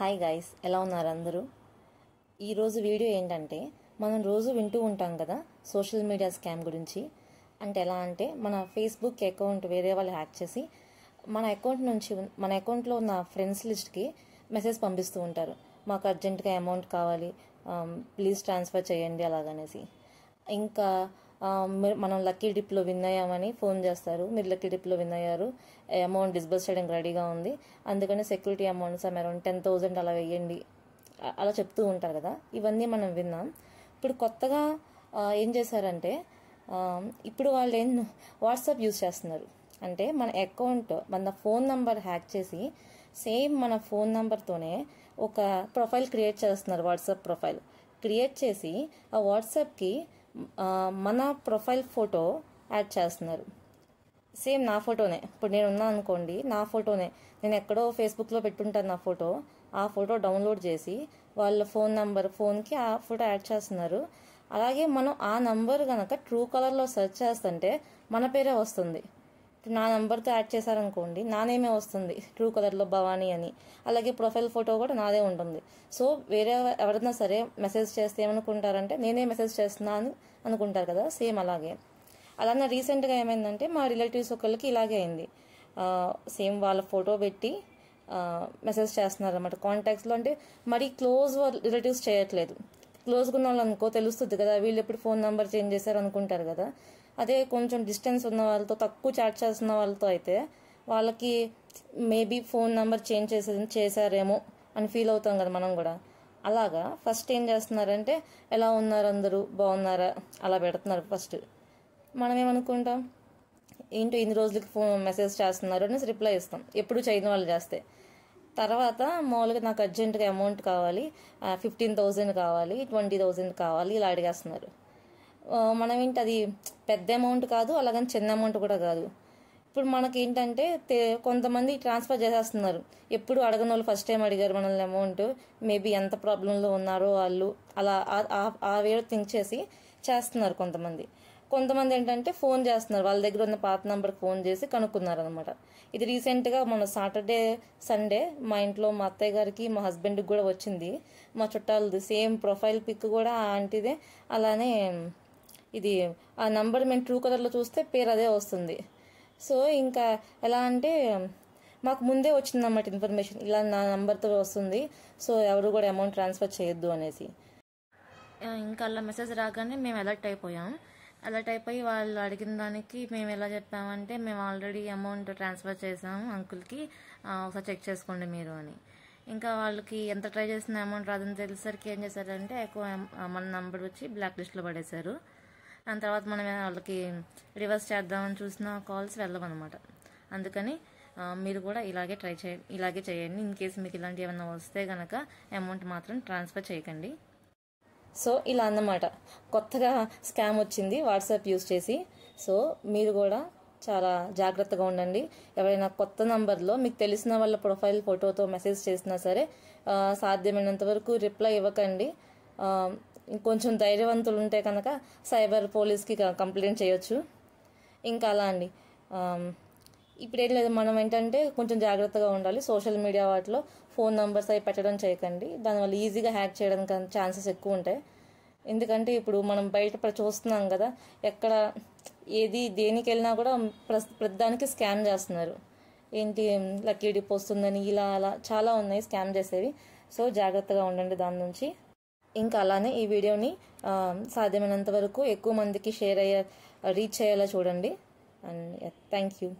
hi guys ఎలా ఉన్నారు అందరూ ఈరోజు వీడియో ఏంటంటే మనం రోజు వింటూ ఉంటాం కదా సోషల్ మీడియా స్కామ్ గురించి అంటే ఎలా అంటే మన ఫేస్బుక్ అకౌంట్ వేరే వాళ్ళు హ్యాక్ చేసి మన అకౌంట్ నుంచి మన అకౌంట్లో ఉన్న ఫ్రెండ్స్ లిస్ట్కి మెసేజ్ పంపిస్తూ ఉంటారు మాకు అర్జెంటుగా అమౌంట్ కావాలి ప్లీజ్ ట్రాన్స్ఫర్ చేయండి అలాగనేసి ఇంకా మనం లక్కీ డిప్లో విన్ అయ్యామని ఫోన్ చేస్తారు మీరు లక్కీ డిప్లో విన్ అయ్యారు అమౌంట్ డిస్బర్స్ చేయడానికి రెడీగా ఉంది అందుకని security amount some around ten thousand అలా వేయండి అలా చెప్తూ ఉంటారు కదా ఇవన్నీ మనం విన్నాం ఇప్పుడు కొత్తగా ఏం చేశారంటే ఇప్పుడు వాళ్ళు ఏం వాట్సాప్ యూజ్ చేస్తున్నారు అంటే మన అకౌంట్ మన ఫోన్ నంబర్ హ్యాక్ చేసి సేమ్ మన ఫోన్ నంబర్తోనే ఒక ప్రొఫైల్ క్రియేట్ చేస్తున్నారు వాట్సాప్ ప్రొఫైల్ క్రియేట్ చేసి ఆ వాట్సాప్కి మన ప్రొఫైల్ ఫోటో యాడ్ చేస్తున్నారు సేమ్ నా ఫోటోనే ఇప్పుడు నేను ఉన్నా అనుకోండి నా ఫోటోనే నేను ఎక్కడో ఫేస్బుక్లో పెట్టుంటాను నా ఫోటో ఆ ఫోటో డౌన్లోడ్ చేసి వాళ్ళ ఫోన్ నెంబర్ ఫోన్కి ఆ ఫోటో యాడ్ చేస్తున్నారు అలాగే మనం ఆ నంబర్ కనుక ట్రూ కలర్లో సెర్చ్ చేస్తుంటే మన పేరే వస్తుంది ఇప్పుడు నా నెంబర్తో యాడ్ చేశారనుకోండి నానేమే వస్తుంది ట్రూ కలర్లో భవానీ అని అలాగే ప్రొఫైల్ ఫోటో కూడా నాదే ఉంటుంది సో వేరే ఎవరైనా సరే మెసేజ్ చేస్తే ఏమనుకుంటారంటే నేనే మెసేజ్ చేస్తున్నా అని అనుకుంటారు కదా సేమ్ అలాగే అలానే రీసెంట్గా ఏమైందంటే మా రిలేటివ్స్ ఒకళ్ళకి ఇలాగే అయింది సేమ్ వాళ్ళ ఫోటో పెట్టి మెసేజ్ చేస్తున్నారు అనమాట కాంటాక్ట్స్లో అంటే మరీ క్లోజ్ రిలేటివ్స్ చేయట్లేదు క్లోజ్గా ఉన్న వాళ్ళు అనుకో తెలుస్తుంది కదా వీళ్ళు ఎప్పుడు ఫోన్ నెంబర్ చేంజ్ చేశారు అనుకుంటారు కదా అదే కొంచెం డిస్టెన్స్ ఉన్న వాళ్ళతో తక్కువ చాట్ చేస్తున్న వాళ్ళతో అయితే వాళ్ళకి మేబీ ఫోన్ నెంబర్ చేంజ్ చేసే చేశారేమో అని ఫీల్ అవుతాం కదా మనం కూడా అలాగా ఫస్ట్ ఏం చేస్తున్నారంటే ఎలా ఉన్నారు అందరూ బాగున్నారా అలా పెడుతున్నారు ఫస్ట్ మనం ఏమనుకుంటాం ఏంటో ఇన్ని రోజులకి ఫోన్ మెసేజ్ చేస్తున్నారు అనేసి రిప్లై ఇస్తాం ఎప్పుడు చేయని వాళ్ళు చేస్తే తర్వాత మామూలుగా నాకు అర్జెంటుగా అమౌంట్ కావాలి ఫిఫ్టీన్ థౌజండ్ కావాలి ట్వంటీ థౌజండ్ కావాలి ఇలా అడిగేస్తున్నారు మనం ఏంటి అది పెద్ద అమౌంట్ కాదు అలాగని చిన్న అమౌంట్ కూడా కాదు ఇప్పుడు మనకి ఏంటంటే కొంతమంది ట్రాన్స్ఫర్ చేసేస్తున్నారు ఎప్పుడు అడగని వాళ్ళు ఫస్ట్ టైం అడిగారు మనల్ని అమౌంట్ మేబీ ఎంత ప్రాబ్లంలో ఉన్నారో వాళ్ళు అలా ఆ వేలో థింక్ చేసి చేస్తున్నారు కొంతమంది కొంతమంది ఏంటంటే ఫోన్ చేస్తున్నారు వాళ్ళ దగ్గర ఉన్న పాత నెంబర్కి ఫోన్ చేసి కనుక్కున్నారు అనమాట ఇది రీసెంట్గా మన సాటర్డే సండే మా ఇంట్లో మా అత్తయ్య గారికి మా హస్బెండ్కి కూడా వచ్చింది మా చుట్టాలది సేమ్ ప్రొఫైల్ పిక్ కూడా ఆంటీదే అలానే ఇది ఆ నంబర్ మేము ట్రూ కలర్లో చూస్తే పేరు అదే వస్తుంది సో ఇంకా ఎలా అంటే మాకు ముందే వచ్చిందన్నమాట ఇన్ఫర్మేషన్ ఇలా నా నెంబర్తో వస్తుంది సో ఎవరు కూడా అమౌంట్ ట్రాన్స్ఫర్ చేయొద్దు అనేసి ఇంకా అలా మెసేజ్ రాగానే మేము అలర్ట్ అయిపోయాం అలర్ట్ అయిపోయి వాళ్ళు అడిగిన దానికి మేము ఎలా చెప్పామంటే మేము ఆల్రెడీ అమౌంట్ ట్రాన్స్ఫర్ చేసాము అంకుల్కి ఒకసారి చెక్ చేసుకోండి మీరు అని ఇంకా వాళ్ళకి ఎంత ట్రై చేసిన అమౌంట్ రాదని తెలిసరికి ఏం చేశారంటే ఎక్కువ మన నంబర్ వచ్చి బ్లాక్ లిస్ట్లో పడేశారు దాని తర్వాత మనం వాళ్ళకి రివర్స్ చేద్దామని చూసిన కాల్స్ వెళ్ళమన్నమాట అందుకని మీరు కూడా ఇలాగే ట్రై చేయ ఇలాగే చేయండి ఇన్ కేసు మీకు ఇలాంటివి ఏమైనా వస్తే కనుక అమౌంట్ మాత్రం ట్రాన్స్ఫర్ చేయకండి సో ఇలా అన్నమాట కొత్తగా స్కామ్ వచ్చింది వాట్సాప్ యూస్ చేసి సో మీరు కూడా చాలా జాగ్రత్తగా ఉండండి ఎవరైనా కొత్త నంబర్లో మీకు తెలిసిన వాళ్ళ ప్రొఫైల్ ఫోటోతో మెసేజ్ చేసినా సరే సాధ్యమైనంత వరకు రిప్లై ఇవ్వకండి ఇంకొంచెం ధైర్యవంతులు ఉంటే కనుక సైబర్ పోలీస్కి కంప్లైంట్ చేయొచ్చు ఇంకా అలా అండి ఇప్పుడు ఏం లేదు మనం ఏంటంటే కొంచెం జాగ్రత్తగా ఉండాలి సోషల్ మీడియా వాటిలో ఫోన్ నంబర్స్ అవి పెట్టడం చేయకండి దానివల్ల ఈజీగా హ్యాక్ చేయడానికి ఛాన్సెస్ ఎక్కువ ఉంటాయి ఎందుకంటే ఇప్పుడు మనం బయట చూస్తున్నాం కదా ఎక్కడ ఏది దేనికి వెళ్ళినా కూడా ప్రతిదానికి స్కామ్ చేస్తున్నారు ఏంటి లక్కీ డిపోస్తుందని ఇలా అలా చాలా ఉన్నాయి స్కామ్ చేసేవి సో జాగ్రత్తగా ఉండండి దాని నుంచి ఇంకా అలానే ఈ వీడియోని సాధ్యమైనంత వరకు ఎక్కువ మందికి షేర్ అయ్యే రీచ్ అయ్యేలా చూడండి అండ్ థ్యాంక్ యూ